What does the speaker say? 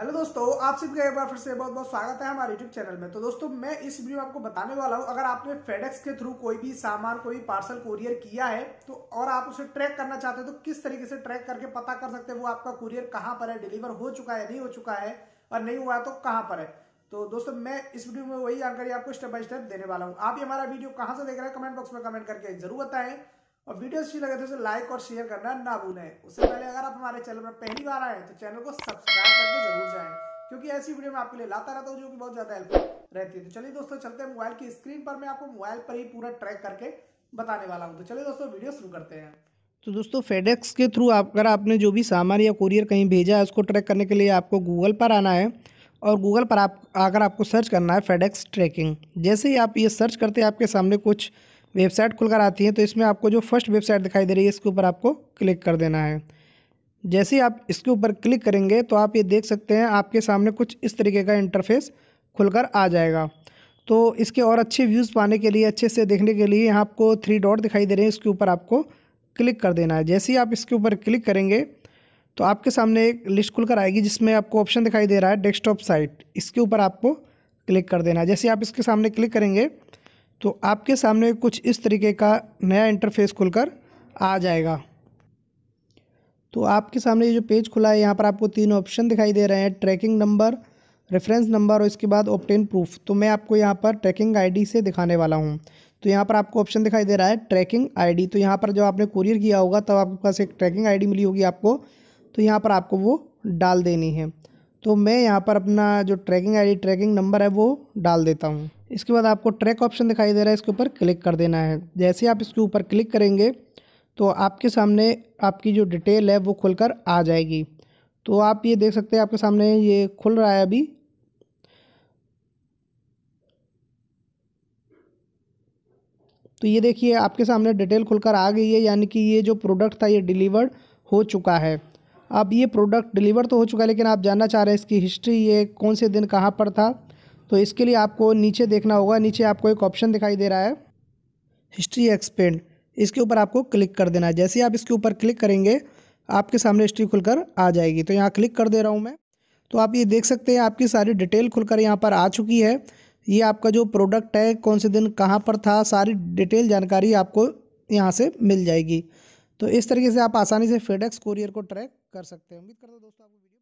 hello दोस्तों आप सबका एक बार फिर से बहुत बहुत स्वागत है हमारे यूट्यूब चैनल में तो दोस्तों मैं इस वीडियो में आपको बताने वाला हूं अगर आपने फेडेक्स के थ्रू कोई भी सामान कोई भी पार्सल कुरियर किया है तो और आप उसे ट्रैक करना चाहते हो तो किस तरीके से ट्रैक करके पता कर सकते हैं वो आपका कुरियर कहाँ पर है डिलीवर हो चुका है नहीं हो चुका है और नहीं हुआ है तो कहाँ पर है तो दोस्तों मैं इस वीडियो में वही जानकारी आपको स्टेप बाय स्टेप देने वाला हूँ आप ये हमारा वीडियो कहाँ से देख रहे हैं कमेंट बॉक्स में कमेंट करके जरूर बताएं और वीडियो अच्छी लगे तो उसे लाइक और शेयर करना ना भूलें उससे पहले अगर आप हमारे चैनल पर पहली बार आए तो चैनल को सब्सक्राइब करके जरूर जाएं क्योंकि ऐसी वीडियो मैं आपके लिए लाता रहता हूँ जो कि बहुत ज़्यादा हेल्प रहती है तो चलिए दोस्तों चलते हैं मोबाइल की स्क्रीन पर मैं आपको मोबाइल पर ही पूरा ट्रैक करके बताने वाला हूँ तो चलिए दोस्तों वीडियो शुरू करते हैं तो दोस्तों फेडेक्स के थ्रू आप अगर आपने जो भी सामान या कुरियर कहीं भेजा है उसको ट्रैक करने के लिए आपको गूगल पर आना है और गूगल पर आप अगर आपको सर्च करना है फेडेक्स ट्रैकिंग जैसे ही आप ये सर्च करते हैं आपके सामने कुछ वेबसाइट खुलकर आती है तो इसमें आपको जो फर्स्ट वेबसाइट दिखाई दे रही है इसके ऊपर आपको क्लिक कर देना है जैसे ही आप इसके ऊपर क्लिक करेंगे तो आप ये देख सकते हैं आपके सामने कुछ इस तरीके का इंटरफेस खुलकर आ जाएगा तो इसके और अच्छे व्यूज़ पाने के लिए अच्छे से देखने के लिए यहाँ आपको थ्री डॉट दिखाई दे रहे हैं इसके ऊपर आपको क्लिक कर देना है जैसे ही आप इसके ऊपर क्लिक करेंगे तो आपके सामने एक लिस्ट खुलकर आएगी जिसमें आपको ऑप्शन दिखाई दे रहा है डेस्कटॉप साइट इसके ऊपर आपको क्लिक कर देना है जैसे आप इसके सामने क्लिक करेंगे तो आपके सामने कुछ इस तरीके का नया इंटरफेस खुलकर आ जाएगा तो आपके सामने ये जो पेज खुला है यहाँ पर आपको तीन ऑप्शन दिखाई दे रहे हैं ट्रैकिंग नंबर रेफरेंस नंबर और इसके बाद ऑप्टेन प्रूफ तो मैं आपको यहाँ पर ट्रैकिंग आईडी से दिखाने वाला हूँ तो यहाँ पर आपको ऑप्शन दिखाई दे रहा है ट्रैकिंग आईडी तो यहाँ पर जब आपने कुरियर किया होगा तब तो आपके पास एक ट्रैकिंग आई मिली होगी आपको तो यहाँ पर आपको वो डाल देनी है तो मैं यहाँ पर अपना जो ट्रैकिंग आईडी ट्रैकिंग नंबर है वो डाल देता हूँ इसके बाद आपको ट्रैक ऑप्शन दिखाई दे रहा है इसके ऊपर क्लिक कर देना है जैसे आप इसके ऊपर क्लिक करेंगे तो आपके सामने आपकी जो डिटेल है वो खुलकर आ जाएगी तो आप ये देख सकते हैं आपके सामने ये खुल रहा है अभी तो ये देखिए आपके सामने डिटेल खुलकर आ गई है यानी कि ये जो प्रोडक्ट था ये डिलीवर्ड हो चुका है अब ये प्रोडक्ट डिलीवर तो हो चुका है लेकिन आप जानना चाह रहे हैं इसकी हिस्ट्री ये कौन से दिन कहाँ पर था तो इसके लिए आपको नीचे देखना होगा नीचे आपको एक ऑप्शन दिखाई दे रहा है हिस्ट्री एक्सपेंड इसके ऊपर आपको क्लिक कर देना है जैसे आप इसके ऊपर क्लिक करेंगे आपके सामने हिस्ट्री खुलकर आ जाएगी तो यहाँ क्लिक कर दे रहा हूँ मैं तो आप ये देख सकते हैं आपकी सारी डिटेल खुलकर यहाँ पर आ चुकी है ये आपका जो प्रोडक्ट है कौन से दिन कहाँ पर था सारी डिटेल जानकारी आपको यहाँ से मिल जाएगी तो इस तरीके से आप आसानी से फेडेक्स कुरियर को ट्रैक कर सकते हैं उम्मीद करता हूँ दोस्तों आपको वीडियो